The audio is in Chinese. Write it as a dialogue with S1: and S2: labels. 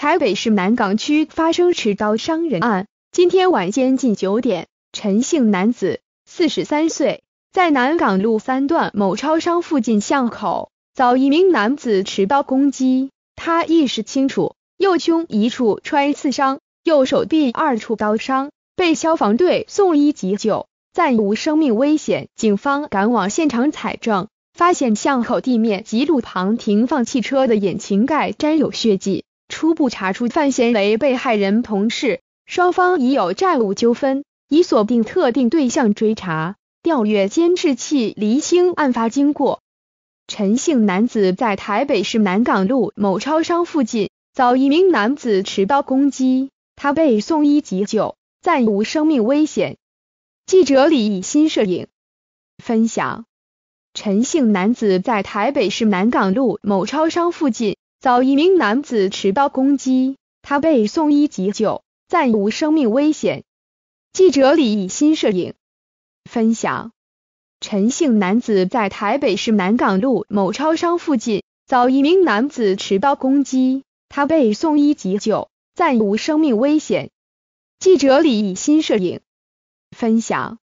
S1: 台北市南港区发生持刀伤人案。今天晚间近九点，陈姓男子四十三岁，在南港路三段某超商附近巷口遭一名男子持刀攻击，他意识清楚，右胸一处穿刺伤，右手臂二处刀伤，被消防队送医急救，暂无生命危险。警方赶往现场采证，发现巷口地面及路旁停放汽车的引擎盖沾有血迹。初步查出范闲为被害人同事，双方已有债务纠纷，已锁定特定对象追查。调阅监视器，厘清案发经过。陈姓男子在台北市南港路某超商附近遭一名男子持刀攻击，他被送医急救，暂无生命危险。记者李以新摄影分享。陈姓男子在台北市南港路某超商附近。遭一名男子持刀攻击，他被送医急救，暂无生命危险。记者李以新摄影分享。陈姓男子在台北市南港路某超商附近遭一名男子持刀攻击，他被送医急救，暂无生命危险。记者李以新摄影分享。